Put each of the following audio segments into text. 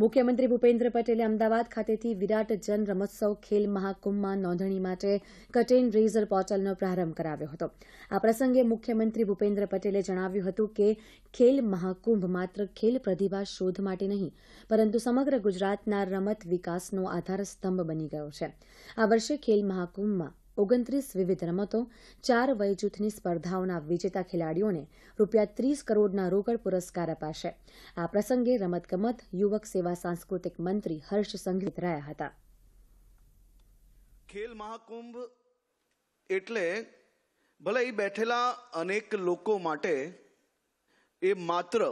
મુખ્યમંત્રી ભૂપેન્દ્ર પટેલે અમદાવાદ ખાતેથી વિરાટ જન રમોત્સવ ખેલ મહાકુંભમાં નોંધણી માટે કટેન રેઝર પોર્ટલનો પ્રારંભ કરાવ્યો હતો આ પ્રસંગે મુખ્યમંત્રી ભૂપેન્દ્ર પટેલે જણાવ્યું હતું કે ખેલ મહાકુંભ માત્ર ખેલ પ્રતિભા શોધ માટે નહીં પરંતુ સમગ્ર ગુજરાતના રમત વિકાસનો આધારસ્તંભ બની ગયો છે આ વર્ષે ખેલ મહાકુંભમાં ઓગણત્રીસ વિવિધ રમતો ચાર વયજૂથની સ્પર્ધાઓના વિજેતા ખેલાડીઓને રૂપિયા ત્રીસ કરોડના રોકડ પુરસ્કાર અપાશે આ પ્રસંગે રમતગમત યુવક સેવા સાંસ્કૃતિક મંત્રી હર્ષ સંઘિત રહ્યા હતા ખેલ મહાકુંભ એટલે ભલે એ બેઠેલા અનેક લોકો માટે એ માત્ર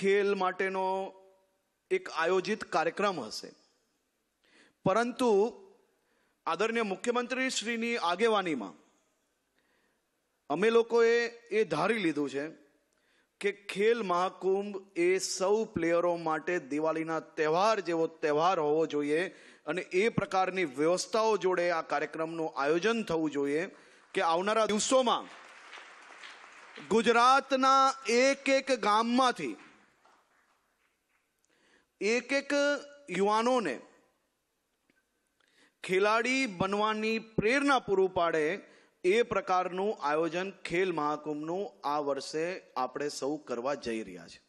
ખેલ માટેનો એક આયોજિત કાર્યક્રમ હશે પરંતુ આદરણીય મુખ્યમંત્રી શ્રીની આગેવાનીમાં અમે લોકોએ એ ધારી લીધું છે કે ખેલ મહાકુંભ એ સૌ પ્લેયરો માટે દિવાળીના તહેવાર જેવો તહેવાર હોવો જોઈએ અને એ પ્રકારની વ્યવસ્થાઓ જોડે આ કાર્યક્રમનું આયોજન થવું જોઈએ કે આવનારા દિવસોમાં ગુજરાતના એક એક ગામમાંથી એક એક યુવાનોને ખેલાડી બનવાની પ્રેરણા પૂરું પાડે એ પ્રકારનું આયોજન ખેલ મહાકુંભનું આ વર્ષે આપણે સૌ કરવા જઈ રહ્યા છીએ